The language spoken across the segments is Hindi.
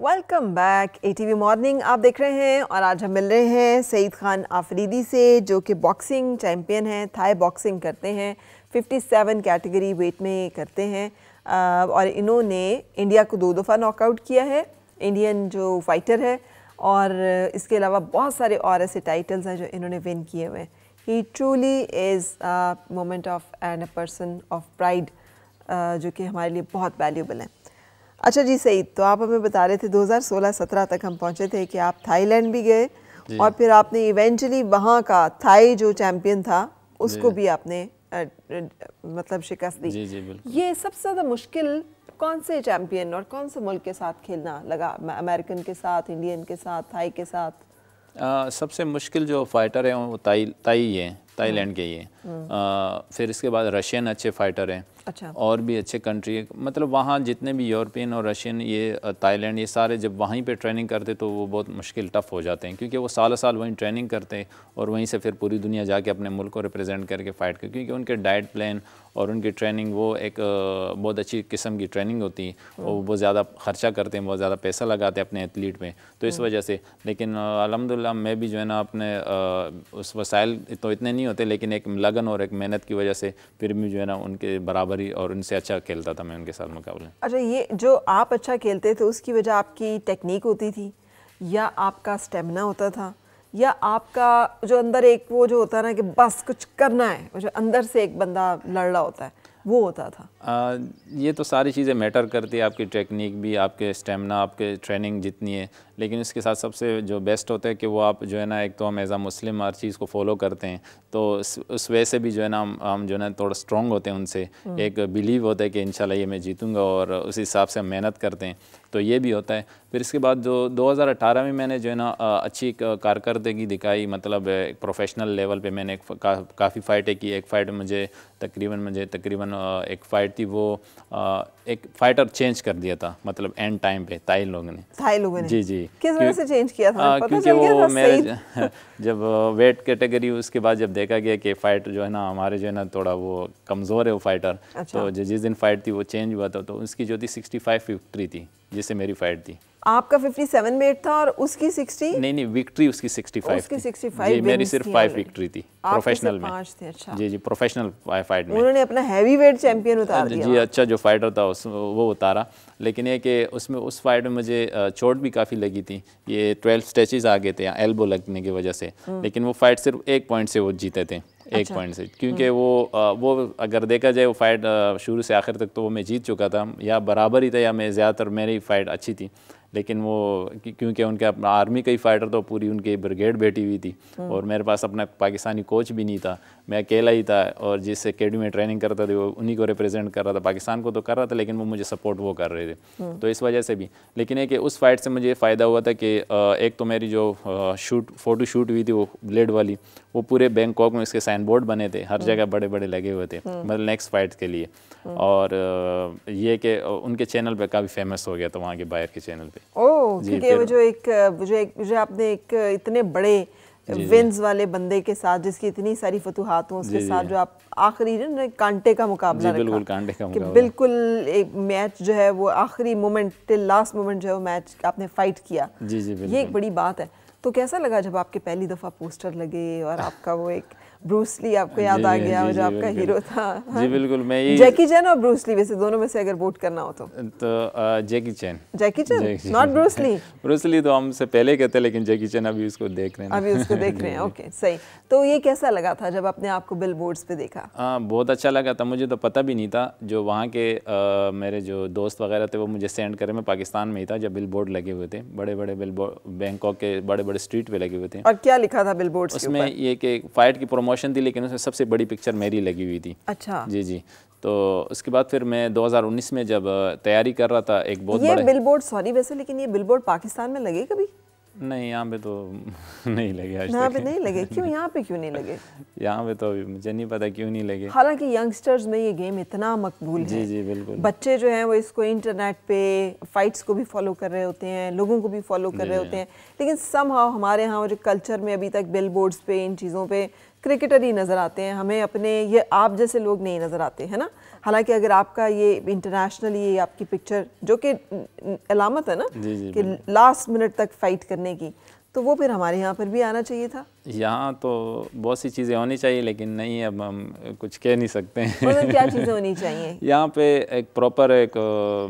Welcome back A T V morning आप देख रहे हैं और आज हम मिल रहे हैं सईद खान आफरीदी से जो कि बॉक्सिंग चैम्पियन हैं थाई बॉक्सिंग करते हैं 57 कैटेगरी वेट में करते हैं और इन्होंने इंडिया को दो दफ़ा नॉकआउट किया है इंडियन जो फाइटर है और इसके अलावा बहुत सारे और ऐसे टाइटल्स हैं जो इन्होंने विन किए हुए हैं ही truly is moment of and a person of pride जो कि हमारे लिए बहुत वैल्यूबल हैं अच्छा जी सईद तो आप हमें बता रहे थे 2016-17 तक हम पहुंचे थे कि आप थाईलैंड भी गए और फिर आपने इवेंचुअली वहाँ का थाई जो चैम्पियन था उसको भी आपने मतलब शिकस्त दी जी, जी, ये सबसे ज़्यादा मुश्किल कौन से चैम्पियन और कौन से मुल्क के साथ खेलना लगा अमेरिकन के साथ इंडियन के साथ थाई के साथ आ, सबसे मुश्किल जो फाइटर हैं वो ताई ताई हैं हाँ। थाईलैंड के हैं फिर इसके बाद रशियन अच्छे फाइटर हैं अच्छा। और भी अच्छे कंट्री है मतलब वहाँ जितने भी यूरोपियन और रशियन ये थाईलैंड ये सारे जब वहीं पे ट्रेनिंग करते तो वो बहुत मुश्किल टफ हो जाते हैं क्योंकि वो साल साल वहीं ट्रेनिंग करते हैं और वहीं से फिर पूरी दुनिया जाके अपने मुल्क को रिप्रेजेंट करके फ़ाइट कर क्योंकि उनके डाइट प्लान और उनकी ट्रेनिंग वो एक बहुत अच्छी किस्म की ट्रेनिंग होती है हम्म। और बहुत ज़्यादा खर्चा करते हैं बहुत ज़्यादा पैसा लगाते हैं अपने एथलीट में तो इस हम्म। वजह से लेकिन अलहमदिल्ला मैं भी जो है ना अपने उस वसाइल तो इतने नहीं होते लेकिन एक लग लगन और एक मेहनत की वजह से फिर भी जो है ना उनके बराबरी और उनसे अच्छा खेलता था मैं उनके साथ मुकाबले अच्छा ये जो आप अच्छा खेलते थे उसकी वजह आपकी टेक्निक होती थी या आपका स्टेमिना होता था या आपका जो अंदर एक वो जो होता है ना कि बस कुछ करना है जो अंदर से एक बंदा लड़ रहा होता है वो होता था ये तो सारी चीज़ें मैटर करती है आपकी टेक्निक भी आपके स्टेमिना आपके ट्रेनिंग जितनी है लेकिन इसके साथ सबसे जो बेस्ट होता है कि वो आप जो है ना एक तो हम एज़ आ मुस्लिम हर चीज़ को फॉलो करते हैं तो उस वजह से भी जो है ना हम, जो है ना थोड़ा स्ट्रॉन्ग होते हैं उनसे हम्म। एक बिलीव होता है कि इनशाला ये मैं जीतूँगा और उस हिसाब से हम मेहनत करते हैं तो ये भी होता है फिर इसके बाद जो अठारह में मैंने जो है ना अच्छी कारकर्दगी दिखाई मतलब एक प्रोफेशनल लेवल पर मैंने काफ़ी फ़ाइटें की एक फ़ाइट मुझे तकरीबन मुझे तकरीबन एक फ़ाइट शायद वो एक फाइटर चेंज कर दिया था मतलब एंड टाइम पे ताई लोगों ने ताई लोगों ने जी जी किस वजह से चेंज किया था आ, क्योंकि वो मेरे जब वेट कैटेगरी उसके बाद जब देखा गया कि फाइट जो है ना हमारे जो है ना थोड़ा वो कमज़ोर है वो फाइटर अच्छा। तो जिस दिन फाइट थी वो चेंज हुआ था तो उसकी जो थी सिक्सटी फाइव विक्ट्री थी जिससे मेरी फाइट थी आपका 57 वेट था और उसकी 60 नहीं नहीं विक्ट्री उसकी 65 उसकी 65 जी मेरी सिर्फ 5 विक्ट्री थी प्रोफेशनल में थे अच्छा जी जी प्रोफेशनल फाइट में उन्होंने अपना हैवी वेट चैंपियन उतार हाँ, दिया जी अच्छा जो फाइटर था उस वो उतारा लेकिन ये कि उसमें उस फाइट में मुझे चोट भी काफ़ी लगी थी ये ट्वेल्व स्टेचेज आ गए थे एल्बो लगने की वजह से हम्म। लेकिन वो फाइट सिर्फ एक पॉइंट से वो जीते थे एक अच्छा। पॉइंट से क्योंकि हम्म। वो आ, वो अगर देखा जाए वो फाइट शुरू से आखिर तक तो वो मैं जीत चुका था या बराबर ही था या मैं ज़्यादातर मेरी फाइट अच्छी थी लेकिन वो क्योंकि अपना आर्मी का ही फाइटर तो पूरी उनकी ब्रिगेड बैठी हुई थी हम्म। और मेरे पास अपना पाकिस्तानी कोच भी नहीं था मैं अकेला ही था और जिस अकेडमी में ट्रेनिंग करता था वो उन्हीं को रिप्रेजेंट कर रहा था पाकिस्तान को तो कर रहा था लेकिन वो मुझे सपोर्ट वो कर रहे थे हम्म। तो इस वजह से भी लेकिन एक उस फाइट से मुझे फ़ायदा हुआ था कि एक तो मेरी जो शूट फ़ोटो शूट हुई थी वो ब्लेड वाली वो पूरे बैंकॉक में उसके साइन बोर्ड बने थे हर हम्म। जगह बड़े बड़े लगे हुए थे मतलब नेक्स्ट फाइट के लिए और ये कि उनके चैनल पर काफ़ी फेमस हो गया था वहाँ के बाहर के चैनल पर ठीक है जो एक जो एक जो आपने एक इतने बड़े विंस वाले बंदे के साथ जिसकी इतनी सारी हो उसके साथ जो आप आखिरी कांटे का मुकाबला बिल्कुल कांटे का मुकाबला बिल्कुल एक मैच जो है वो आखिरी मोमेंट टिल लास्ट मोमेंट जो है वो मैच आपने फाइट किया जी जी ये एक बड़ी बात है तो कैसा लगा जब आपके पहली दफ़ा पोस्टर लगे और आपका वो एक ब्रूसली आपको याद आ गया जो आपका हीरो था जी बिल्कुल मैं ये जैकी चैन और ब्रूसली वैसे दोनों में से अगर वोट करना हो तो तो Jackie Chan Jackie Chan not Bruce Lee Bruce Lee तो हमसे पहले कहते लेकिन जैकी चैन अभी उसको देख रहे हैं अभी उसको देख रहे हैं ओके सही तो ये कैसा लगा था जब आपने आपको बिल बोर्ड्स पे देखा हाँ, बहुत अच्छा लगा था मुझे तो पता भी नहीं था जो वहाँ के मेरे जो दोस्त वगैरह थे वो मुझे सेंड करे मैं पाकिस्तान में ही था जब बिल बोर्ड लगे हुए थे बड़े बड़े बिल बैंकॉक के बड़े बड़े स्ट्रीट पे लगे हुए थे और क्या लिखा था बिल बोर्ड उसमें ये फाइट की प्रोमोशन प्रमोशन थी लेकिन उसमें सबसे बड़ी पिक्चर मेरी लगी हुई थी अच्छा जी जी तो उसके बाद फिर मैं 2019 में जब तैयारी कर रहा था एक बहुत ये बिलबोर्ड सॉरी वैसे लेकिन ये बिलबोर्ड पाकिस्तान में लगे कभी नहीं यहाँ पे तो नहीं लगे आज यहाँ पे नहीं लगे क्यों यहाँ पे क्यों नहीं लगे यहाँ पे तो मुझे नहीं पता क्यों नहीं लगे हालांकि यंगस्टर्स में ये गेम इतना मकबूल जी है जी बिल्कुल बच्चे जो हैं वो इसको इंटरनेट पे फाइट्स को भी फॉलो कर रहे होते हैं लोगों को भी फॉलो कर रहे होते हैं लेकिन सम हमारे यहाँ जो कल्चर में अभी तक बिल पे इन चीज़ों पर क्रिकेटर ही नज़र आते हैं हमें अपने ये आप जैसे लोग नहीं नज़र आते हैं ना हालांकि अगर आपका ये इंटरनेशनली ये आपकी पिक्चर जो कि अलामत है ना कि लास्ट मिनट तक फाइट करने की तो वो फिर हमारे यहाँ पर भी आना चाहिए था यहाँ तो बहुत सी चीज़ें होनी चाहिए लेकिन नहीं अब हम कुछ कह नहीं सकते हैं क्या चीज़ें होनी चाहिए यहाँ पे एक प्रॉपर एक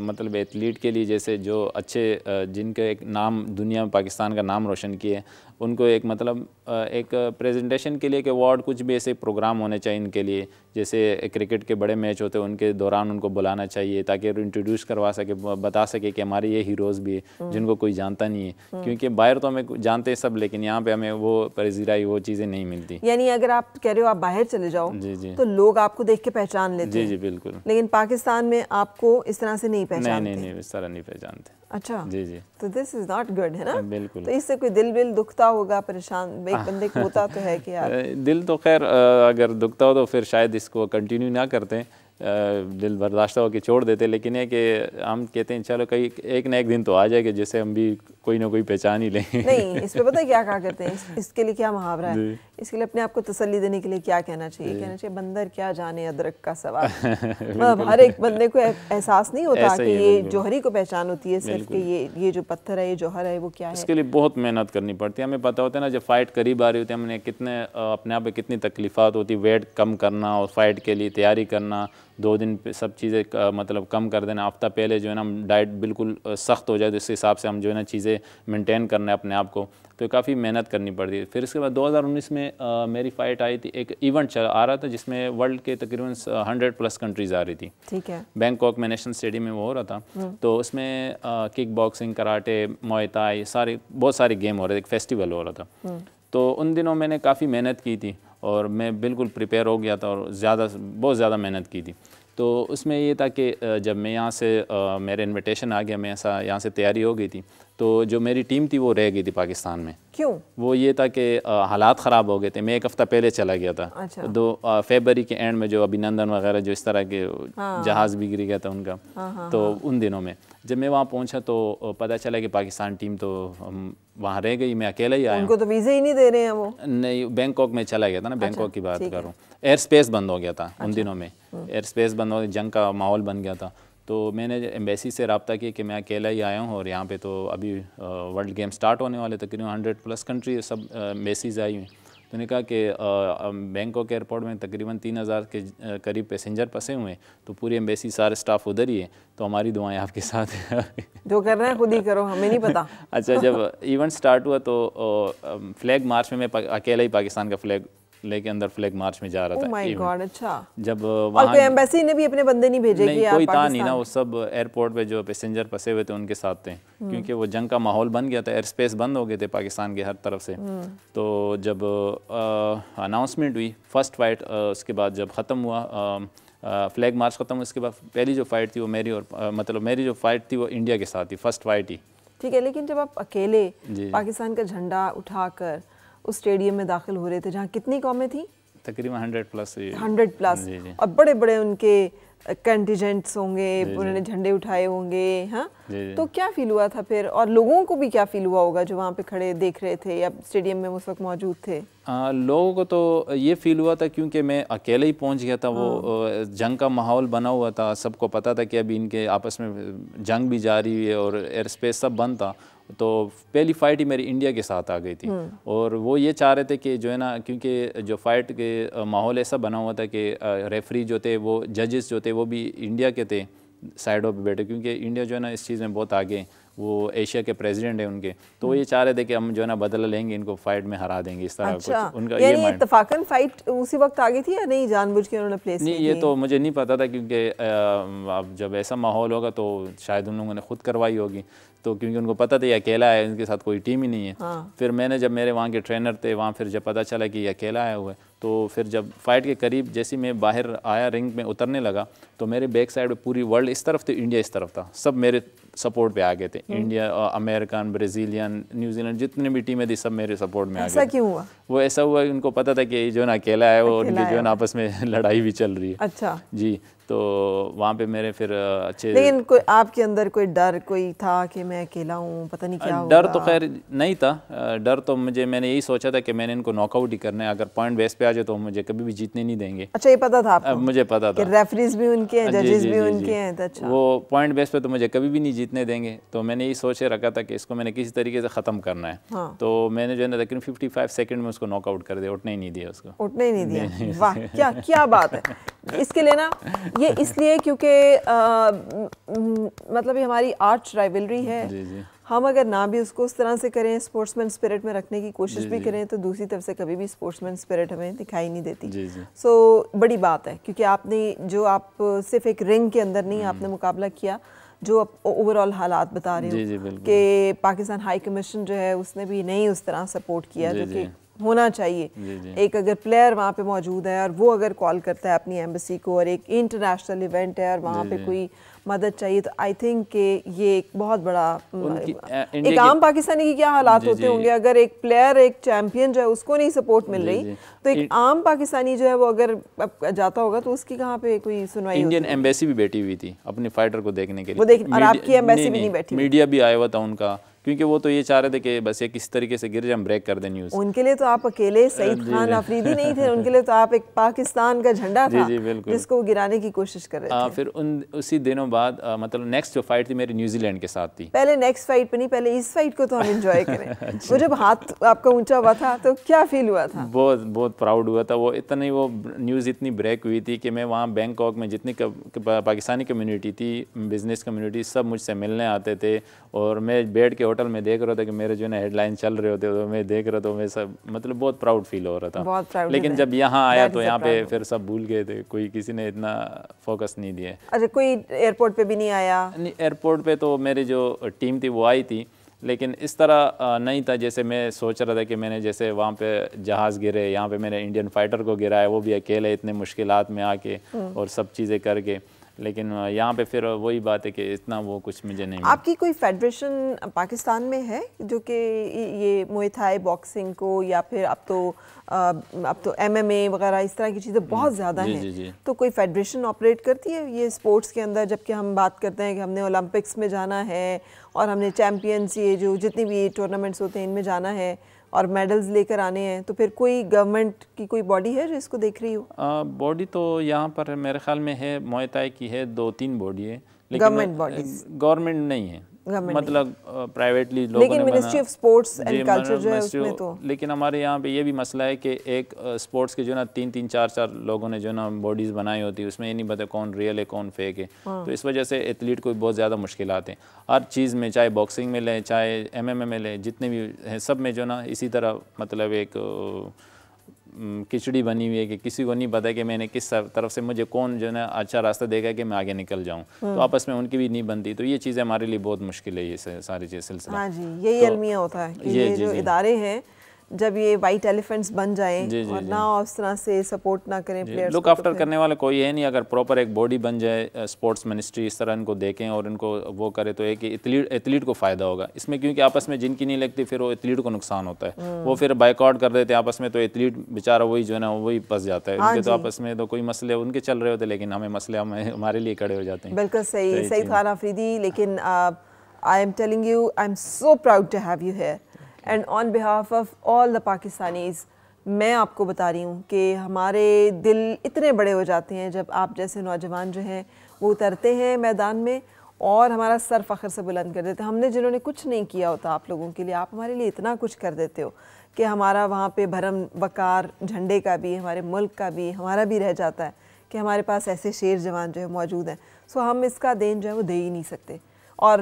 मतलब एथलीट के लिए जैसे जो अच्छे जिनके एक नाम दुनिया में पाकिस्तान का नाम रोशन किए उनको एक मतलब एक प्रेजेंटेशन के लिए एक अवार्ड कुछ भी ऐसे प्रोग्राम होने चाहिए इनके लिए जैसे क्रिकेट के बड़े मैच होते हैं उनके दौरान उनको बुलाना चाहिए ताकि इंट्रोड्यूस करवा सके बता सके कि हमारे ये हीरोज़ भी जिनको कोई जानता नहीं है हम्म। क्योंकि बाहर तो हमें जानते हैं सब लेकिन यहाँ पर हमें वो प्रेजेंट रहा वो चीज़ें नहीं मिलती यानी अगर आप कह रहे हो आप बाहर चले जाओ जी जी तो लोग आपको देख के पहचान लेते जी जी बिल्कुल लेकिन पाकिस्तान में आपको इस तरह से नहीं पहचानते नहीं नहीं इस तरह नहीं पहचानते अच्छा जी जी तो दिस इज नॉट गुड है ना बिल्कुल तो इससे कोई दिल बिल दुखता होगा परेशान एक हाँ। बंदे को होता तो है कि यार दिल तो खैर अगर दुखता हो तो फिर शायद इसको कंटिन्यू ना करते दिल बर्दाश्त होकर छोड़ देते लेकिन ये कि हम कहते हैं चलो कहीं एक ना एक दिन तो आ जाएगा जैसे हम भी कोई ना कोई पहचान ही लें नहीं इस पर पता है क्या कहा करते हैं इसके लिए क्या मुहावरा है इसके लिए अपने आप को तसली देने के लिए क्या कहना चाहिए कहना चाहिए बंदर क्या जाने अदरक का सवाल मतलब हर एक बंदे को एहसास नहीं होता कि ये जौहरी को पहचान होती है सिर्फ कि ये ये जो पत्थर है ये जौहर है वो क्या है इसके लिए बहुत मेहनत करनी पड़ती है हमें पता होता है ना जब फाइट करीब आ रही होती है हमने कितने अपने आप में कितनी तकलीफात होती वेट कम करना और फाइट के लिए तैयारी करना दो दिन सब चीज़ें मतलब कम कर देना हफ्ता पहले जो है ना डाइट बिल्कुल सख्त हो जाए तो इस हिसाब से हम जो है ना चीज़ें मेंटेन करने अपने आप को तो काफ़ी मेहनत करनी पड़ती है फिर इसके बाद 2019 में आ, मेरी फ़ाइट आई थी एक इवेंट चल आ रहा था जिसमें वर्ल्ड के तकरीबन 100 प्लस कंट्रीज़ आ रही थी ठीक है बैंकॉक में नेशनल स्टेडियम में वो हो रहा था हम्म। तो उसमें किक बॉक्सिंग कराटे मोयताई सारे बहुत सारे गेम हो रहे थे एक फेस्टिवल हो रहा था हम्म। तो उन दिनों मैंने काफ़ी मेहनत की थी और मैं बिल्कुल प्रिपेयर हो गया था और ज़्यादा बहुत ज़्यादा मेहनत की थी तो उसमें ये था कि जब मैं यहाँ से मेरे इनविटेशन आ गया मैं ऐसा यहाँ से तैयारी हो गई थी तो जो मेरी टीम थी वो रह गई थी पाकिस्तान में क्यों वो ये था कि हालात ख़राब हो गए थे मैं एक हफ़्ता पहले चला गया था अच्छा। दो तो, फेबरी के एंड में जो अभिनंदन वगैरह जो इस तरह के हाँ। जहाज़ भी गिर गया था उनका हाँ, हाँ, तो हाँ। उन दिनों में जब मैं वहाँ पहुँचा तो पता चला कि पाकिस्तान टीम तो वहाँ रह गई मैं अकेला ही आया उनको तो वीज़ा ही नहीं दे रहे हैं वो नहीं बैंकॉक में चला गया था ना अच्छा, बैंकॉक की बात करूँ एयर स्पेस बंद हो गया था उन अच्छा। दिनों में हम्म। एयर स्पेस बंद हो गया जंग का माहौल बन गया था तो मैंने एम्बेसी से रबता किया कि मैं अकेला ही आया हूँ और यहाँ पे तो अभी वर्ल्ड गेम स्टार्ट होने वाले तकरीबन हंड्रेड प्लस कंट्री सब एम्बेसीज आई हुई तो उन्होंने कहा कि बैंकॉक एयरपोर्ट में तकरीबन तीन हज़ार के करीब पैसेंजर फंसे हुए हैं तो पूरी एम्बेसी सारे स्टाफ उधर ही है तो हमारी दुआएं आपके साथ हैं जो कर रहे हैं खुद ही करो हमें नहीं पता अच्छा जब इवेंट स्टार्ट हुआ तो फ्लैग मार्च में मैं अकेला ही पाकिस्तान का फ्लैग लेके अंदर फ्लैग मार्च में जा रहा oh था माय oh गॉड अच्छा जब वहाँ एम्बेसी ने भी अपने बंदे नहीं भेजे नहीं, कोई था नहीं ना वो सब एयरपोर्ट पे जो पैसेंजर फंसे हुए थे उनके साथ थे हम्म। क्योंकि वो जंग का माहौल बन गया था एयर स्पेस बंद हो गए थे पाकिस्तान के हर तरफ से हम्म। तो जब अनाउंसमेंट हुई फर्स्ट फाइट उसके बाद जब ख़त्म हुआ फ्लैग मार्च ख़त्म हुआ उसके बाद पहली जो फाइट थी वो मेरी और मतलब मेरी जो फाइट थी वो इंडिया के साथ थी फर्स्ट फाइट ही ठीक है लेकिन जब आप अकेले पाकिस्तान का झंडा उठाकर उस स्टेडियम में दाखिल हो रहे थे जहाँ कितनी कौमें थी तकरीबन हंड्रेड प्लस हंड्रेड प्लस जी जी। और बड़े बड़े उनके कंटीजेंट्स होंगे उन्होंने झंडे उठाए होंगे हाँ तो क्या फील हुआ था फिर और लोगों को भी क्या फील हुआ होगा जो वहाँ पे खड़े देख रहे थे या स्टेडियम में उस वक्त मौजूद थे आ, लोगों को तो ये फील हुआ था क्योंकि मैं अकेले ही पहुँच गया था वो हाँ। जंग का माहौल बना हुआ था सबको पता था कि अभी इनके आपस में जंग भी जारी है और एयर स्पेस सब बंद था तो पहली फ़ाइट ही मेरी इंडिया के साथ आ गई थी हम्म। और वो ये चाह रहे थे कि जो है ना क्योंकि जो फाइट के माहौल ऐसा बना हुआ था कि रेफरी जो थे वो जजेस जो थे वो भी इंडिया के थे साइडों पे बैठे क्योंकि इंडिया जो है ना इस चीज़ में बहुत आगे वो एशिया के प्रेसिडेंट हैं उनके तो हम्म। ये चाह रहे थे कि हम जो है ना बदला लेंगे इनको फाइट में हरा देंगे इस तरह अच्छा, कुछ उनका ये, ये इतफाकन फाइट उसी वक्त आ गई थी या नहीं जानबूझ के उन्होंने प्लेस नहीं ये तो मुझे नहीं पता था क्योंकि अब जब ऐसा माहौल होगा तो शायद उन लोगों ने खुद करवाई होगी तो क्योंकि उनको पता था ये अकेला है उनके साथ कोई टीम ही नहीं है हाँ। फिर मैंने जब मेरे वहाँ के ट्रेनर थे वहाँ फिर जब पता चला कि ये अकेला आया हुआ है तो फिर जब फाइट के करीब जैसे मैं बाहर आया रिंग में उतरने लगा तो मेरे बैक साइड पूरी वर्ल्ड इस तरफ थी इंडिया इस तरफ था सब मेरे सपोर्ट पे आ गए थे इंडिया अमेरिकन ब्राज़ीलियन न्यूजीलैंड जितनी भी टीमें थी सब मेरे सपोर्ट में आ गए क्यों हुआ वो ऐसा हुआ कि उनको पता था कि जो ना अकेला है और उनकी जो ना आपस में लड़ाई भी चल रही है अच्छा जी तो वहाँ पे मेरे फिर अच्छे लेकिन कोई आपके अंदर कोई डर कोई था कि मैं अकेला हूँ पता नहीं क्या डर तो खैर नहीं था डर तो मुझे मैंने यही सोचा था कि मैंने इनको नॉकआउट ही करना है अगर पॉइंट बेस पे आ जाए तो मुझे कभी भी जीतने नहीं देंगे अच्छा ये पता था आपको? मुझे पता था रेफरीज भी उनके हैं हाँ, जजेस भी उनके हैं तो अच्छा वो पॉइंट बेस पे तो मुझे कभी भी नहीं जीतने देंगे तो मैंने यही सोच रखा था कि इसको मैंने किसी तरीके से ख़त्म करना है हाँ। तो मैंने जो है ना तकरीबन फिफ्टी सेकंड में उसको नॉकआउट कर दिया उठने ही नहीं दिया उसको उठने ही नहीं दिया क्या क्या बात है इसके लिए ना ये इसलिए क्योंकि मतलब ये हमारी आर्ट राइवलरी है जी जी। हम अगर ना भी उसको उस तरह से करें स्पोर्ट्समैन स्पिरिट में रखने की कोशिश जी भी करें तो दूसरी तरफ से कभी भी स्पोर्ट्समैन स्पिरिट हमें दिखाई नहीं देती सो so, बड़ी बात है क्योंकि आपने जो आप सिर्फ एक रिंग के अंदर नहीं आपने हम्म। मुकाबला किया जो आप ओवरऑल हालात बता रहे हो कि पाकिस्तान हाई कमीशन जो है उसने भी नहीं उस तरह सपोर्ट किया जो कि होना चाहिए जी जी। एक अगर प्लेयर वहाँ पे मौजूद है और वो अगर कॉल करता है अपनी एम्बेसी को और एक इंटरनेशनल इवेंट है और वहाँ पे कोई मदद चाहिए तो आई थिंक कि ये एक बहुत बड़ा एक आम पाकिस्तानी की क्या हालात होते होंगे अगर एक प्लेयर एक चैंपियन जो है उसको नहीं सपोर्ट मिल रही तो एक आम पाकिस्तानी जो है वो अगर जाता होगा तो उसकी कहाँ पे कोई सुनवाई इंडियन एम्बेसी भी बैठी हुई थी अपने फाइटर को देखने के लिए वो और आपकी एम्बेसी भी नहीं बैठी मीडिया भी आया हुआ था उनका क्योंकि वो तो ये चाह रहे थे कि बस ये किस तरीके से गिर जाए ब्रेक कर दें न्यूज़ उनके लिए तो आप अकेले सईद खान अफरीदी नहीं थे उनके लिए तो आप एक पाकिस्तान का झंडा था जी जी बिल्कुल जिसको गिराने की कोशिश कर रहे हाँ, थे आ, फिर उन उसी दिनों बाद आ, मतलब नेक्स्ट जो फाइट थी मेरी न्यूजीलैंड के साथ थी पहले नेक्स्ट फाइट पे नहीं पहले इस फाइट को तो हम एंजॉय करें अच्छा। वो जब हाथ आपका ऊंचा हुआ था तो क्या फील हुआ था बहुत बहुत प्राउड हुआ था वो इतनी वो न्यूज़ इतनी ब्रेक हुई थी कि मैं वहाँ बैंकॉक में जितनी पाकिस्तानी कम्यूनिटी थी बिज़नेस कम्यूनिटी सब मुझसे मिलने आते थे और मैं बैठ के होटल में देख रहा था कि मेरे जो है हेडलाइन चल रहे होते तो मैं देख रहा था मैं सब मतलब बहुत प्राउड फील हो रहा था लेकिन जब यहाँ आया तो यहाँ पे फिर सब भूल गए थे कोई किसी ने इतना फोकस नहीं दिया अच्छा कोई एयरपोर्ट एयरपोर्ट पे भी नहीं आया नहीं एयरपोर्ट पे तो मेरी जो टीम थी वो आई थी लेकिन इस तरह नहीं था जैसे मैं सोच रहा था कि मैंने जैसे वहाँ पे जहाज़ गिरे यहाँ पे मैंने इंडियन फाइटर को गिराया वो भी अकेले इतने मुश्किल में आके हम्म। और सब चीज़ें करके लेकिन यहाँ पे फिर वही बात है कि इतना वो कुछ मुझे नहीं आपकी कोई फेडरेशन पाकिस्तान में है जो कि ये मोएथाई बॉक्सिंग को या फिर अब तो अब तो एमएमए वगैरह इस तरह की चीज़ें हम्म। बहुत ज़्यादा हैं तो कोई फेडरेशन ऑपरेट करती है ये स्पोर्ट्स के अंदर जबकि हम बात करते हैं कि हमने ओलंपिक्स में जाना है और हमने चैम्पियंस ये जो जितनी भी टूर्नामेंट्स होते हैं इनमें जाना है और मेडल्स लेकर आने हैं तो फिर कोई गवर्नमेंट की कोई बॉडी है जो इसको देख रही हो बॉडी तो यहाँ पर मेरे ख्याल में है मोहताई की है दो तीन बॉडी है गवर्नमेंट बॉडी गवर्नमेंट नहीं है मतलब प्राइवेटली लोगों लेकिन ministry of sports and culture जो है उसमें तो लेकिन हमारे यहाँ पे ये भी मसला है कि एक स्पोर्ट्स के जो ना तीन तीन चार चार लोगों ने जो ना बॉडीज बनाई होती है उसमें ये नहीं पता कौन रियल है कौन फेक है हाँ। तो इस वजह से एथलीट को बहुत ज़्यादा मुश्किल आते हैं हर चीज़ में चाहे बॉक्सिंग में लें चाहे एम में लें जितने भी हैं सब में जो ना इसी तरह मतलब एक खिचड़ी बनी हुई है कि किसी को नहीं पता कि मैंने किस तरफ से मुझे कौन जो है ना अच्छा रास्ता देगा कि मैं आगे निकल जाऊँ तो हम्म। आपस में उनकी भी नहीं बनती तो ये चीज़ें हमारे लिए बहुत मुश्किल है ये सारी चीज़ सिलसिला हाँ जी यही तो, होता है ये, ये जो इदारे हैं जब ये वाइट एलिफेंट्स बन जाएं जी, जी, और ना उस तरह से सपोर्ट ना करें प्लेयर्स लुक आफ्टर तो करने वाले कोई है नहीं अगर प्रॉपर एक बॉडी बन जाए स्पोर्ट्स मिनिस्ट्री इस तरह इनको देखें और इनको वो करे तो एक एथलीट एथलीट को फ़ायदा होगा इसमें क्योंकि आपस में जिनकी नहीं लगती फिर वो एथलीट को नुकसान होता है वो हम्म। फिर बाइकआउट कर देते हैं आपस में तो एथलीट बेचारा वही जो है ना वही फंस जाता है हाँ उनके तो आपस में तो कोई मसले उनके चल रहे होते लेकिन हमें मसले हमारे लिए खड़े हो जाते हैं बिल्कुल सही तो सही खान आफरीदी लेकिन I am telling you I am so proud to have you here and on behalf of all the Pakistanis मैं आपको बता रही हूँ कि हमारे दिल इतने बड़े हो जाते हैं जब आप जैसे नौजवान जो हैं वो उतरते हैं मैदान में और हमारा सर फ़ख्र से बुलंद कर देते हमने जिन्होंने कुछ नहीं किया होता आप लोगों के लिए आप हमारे लिए इतना कुछ कर देते हो कि हमारा वहाँ पे भरम वकार झंडे का भी हमारे मुल्क का भी हमारा भी रह जाता है कि हमारे पास ऐसे शेर जवान जो है मौजूद हैं सो हम इसका देन जो है वो दे ही नहीं सकते और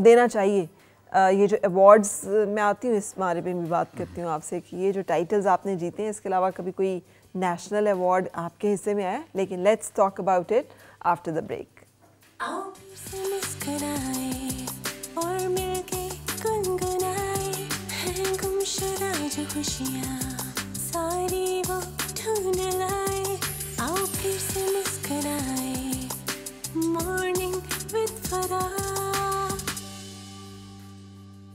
देना चाहिए ये जो अवार्ड्स में आती हूँ इस बारे में भी बात करती हूँ आपसे कि ये जो टाइटल्स आपने जीते हैं इसके अलावा कभी कोई नेशनल अवार्ड आपके हिस्से में आया लेकिन let's talk about it after the break आओ फिर से मॉर्निंग विद फराए